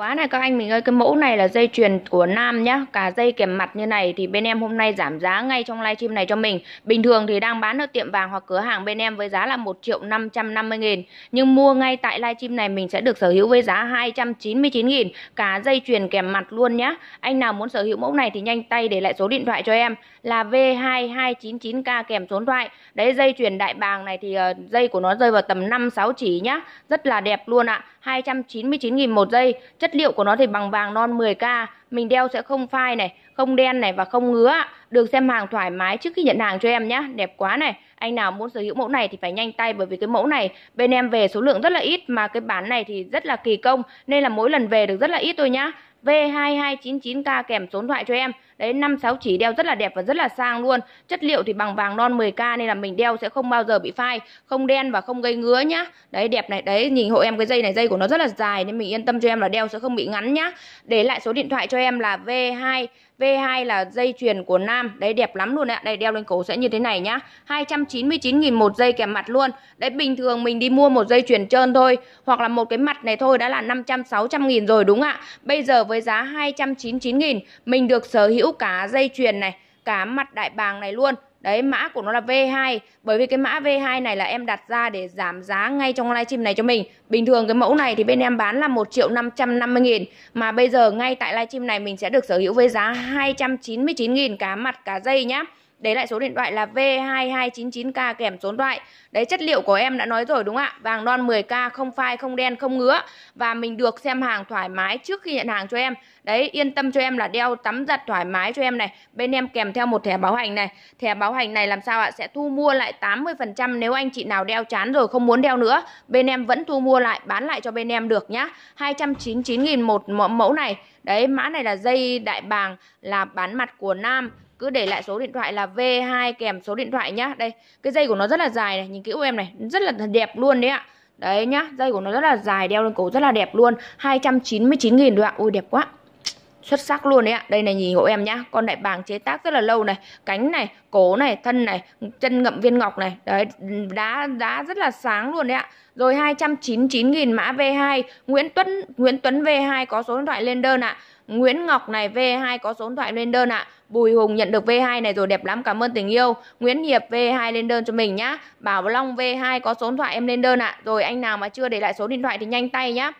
Quá này các anh mình ơi, cái mẫu này là dây chuyền của Nam nhá, cả dây kèm mặt như này thì bên em hôm nay giảm giá ngay trong livestream này cho mình. Bình thường thì đang bán ở tiệm vàng hoặc cửa hàng bên em với giá là 1 triệu 550 nghìn. Nhưng mua ngay tại livestream này mình sẽ được sở hữu với giá 299 nghìn, cả dây chuyền kèm mặt luôn nhá. Anh nào muốn sở hữu mẫu này thì nhanh tay để lại số điện thoại cho em là V2299K kèm số điện thoại. Đấy dây chuyền đại bàng này thì ờ, dây của nó rơi vào tầm 5-6 chỉ nhá, rất là đẹp luôn ạ. À. 299 nghìn một dây. Chất Chất liệu của nó thì bằng vàng non 10K, mình đeo sẽ không phai này, không đen này và không ngứa Được xem hàng thoải mái trước khi nhận hàng cho em nhé, đẹp quá này. Anh nào muốn sở hữu mẫu này thì phải nhanh tay bởi vì cái mẫu này bên em về số lượng rất là ít mà cái bán này thì rất là kỳ công nên là mỗi lần về được rất là ít thôi nhá. V2299K kèm số điện thoại cho em đấy năm sáu chỉ đeo rất là đẹp và rất là sang luôn chất liệu thì bằng vàng non 10k nên là mình đeo sẽ không bao giờ bị phai không đen và không gây ngứa nhá đấy đẹp này đấy nhìn hộ em cái dây này dây của nó rất là dài nên mình yên tâm cho em là đeo sẽ không bị ngắn nhá để lại số điện thoại cho em là V2 V2 là dây chuyền của nam Đấy đẹp lắm luôn ạ Đây đeo lên cổ sẽ như thế này nhá 299.000 một dây kèm mặt luôn Đấy bình thường mình đi mua một dây chuyền trơn thôi Hoặc là một cái mặt này thôi đã là 500-600 nghìn rồi đúng ạ Bây giờ với giá 299.000 Mình được sở hữu cả dây chuyền này cả mặt đại bàng này luôn Đấy mã của nó là V2 Bởi vì cái mã V2 này là em đặt ra để giảm giá ngay trong livestream này cho mình Bình thường cái mẫu này thì bên em bán là 1 triệu 550 nghìn Mà bây giờ ngay tại livestream này mình sẽ được sở hữu với giá 299 nghìn cả mặt cả dây nhá Đấy lại số điện thoại là V2299K kèm số điện thoại. Đấy chất liệu của em đã nói rồi đúng không ạ? Vàng non 10K không phai, không đen, không ngứa và mình được xem hàng thoải mái trước khi nhận hàng cho em. Đấy yên tâm cho em là đeo tắm giặt thoải mái cho em này. Bên em kèm theo một thẻ bảo hành này. Thẻ bảo hành này làm sao ạ? Sẽ thu mua lại 80% nếu anh chị nào đeo chán rồi không muốn đeo nữa. Bên em vẫn thu mua lại bán lại cho bên em được nhá. 299 000 một mẫu này đấy mã này là dây đại bàng là bán mặt của nam cứ để lại số điện thoại là V2 kèm số điện thoại nhá đây cái dây của nó rất là dài này nhìn kỹ em này rất là đẹp luôn đấy ạ Đấy nhá, dây của nó rất là dài, đeo lên cổ rất là đẹp luôn 299.000 thôi ạ, ui đẹp quá xuất sắc luôn đấy ạ đây này nhìn hộ em nhá con đại bàng chế tác rất là lâu này cánh này cổ này thân này chân ngậm viên ngọc này đấy đá đá rất là sáng luôn đấy ạ rồi 299.000 mã V2 Nguyễn Tuấn Nguyễn Tuấn V2 có số điện thoại lên đơn ạ Nguyễn Ngọc này V2 có số điện thoại lên đơn ạ Bùi Hùng nhận được V2 này rồi đẹp lắm cảm ơn tình yêu Nguyễn Hiệp V2 lên đơn cho mình nhá Bảo Long V2 có số điện thoại em lên đơn ạ Rồi anh nào mà chưa để lại số điện thoại thì nhanh tay nhá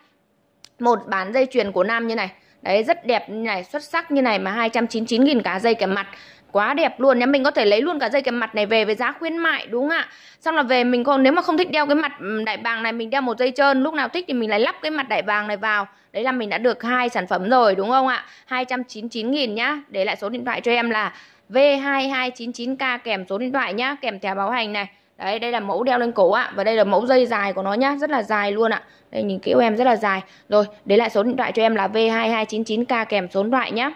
Một bán dây chuyền của Nam như này Đấy rất đẹp như này, xuất sắc như này mà 299.000 cả dây kèm mặt quá đẹp luôn nhé mình có thể lấy luôn cả dây kèm mặt này về với giá khuyến mại đúng không ạ xong là về mình còn nếu mà không thích đeo cái mặt đại vàng này mình đeo một dây trơn lúc nào thích thì mình lại lắp cái mặt đại vàng này vào đấy là mình đã được hai sản phẩm rồi đúng không ạ 299 000 nhá để lại số điện thoại cho em là V2299K kèm số điện thoại nhá kèm thẻ báo hành này đấy đây là mẫu đeo lên cổ ạ và đây là mẫu dây dài của nó nhá rất là dài luôn ạ đây nhìn kỹ em rất là dài rồi để lại số điện thoại cho em là V2299K kèm số điện thoại nhá